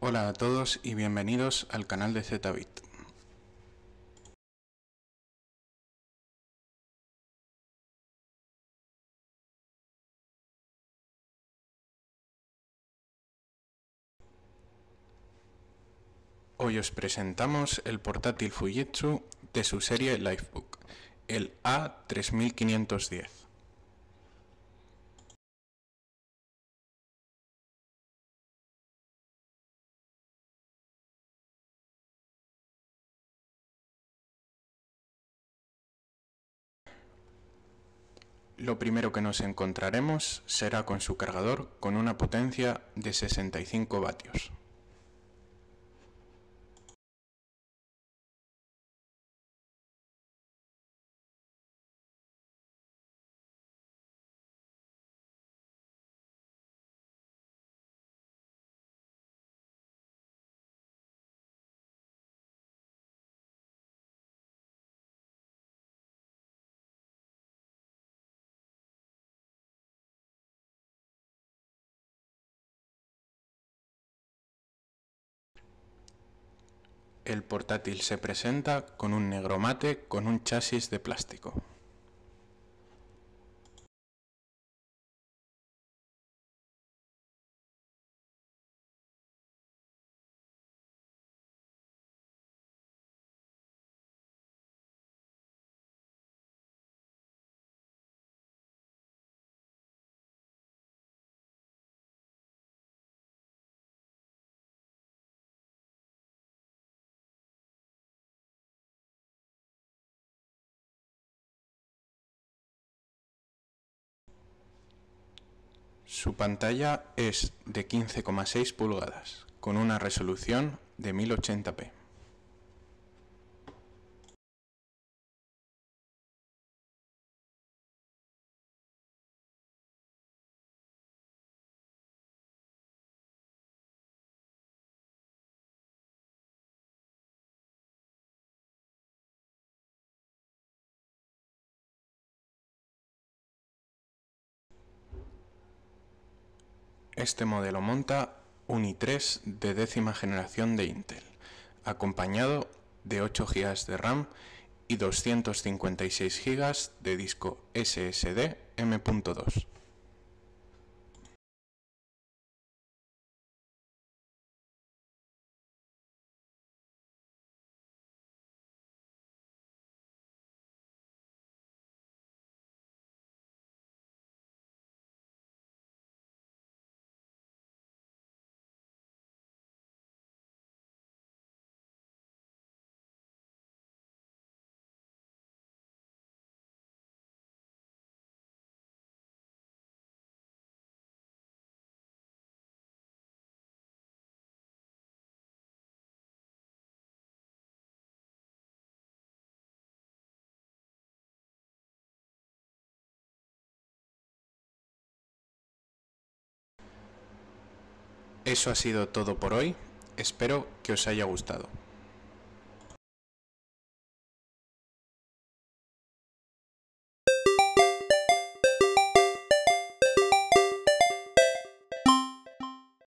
Hola a todos y bienvenidos al canal de ZBit. Hoy os presentamos el portátil Fujitsu de su serie Lifebook, el A3510. lo primero que nos encontraremos será con su cargador con una potencia de 65 vatios. el portátil se presenta con un negro mate con un chasis de plástico. Su pantalla es de 15,6 pulgadas, con una resolución de 1080p. Este modelo monta un i3 de décima generación de Intel, acompañado de 8 GB de RAM y 256 GB de disco SSD M.2. Eso ha sido todo por hoy, espero que os haya gustado.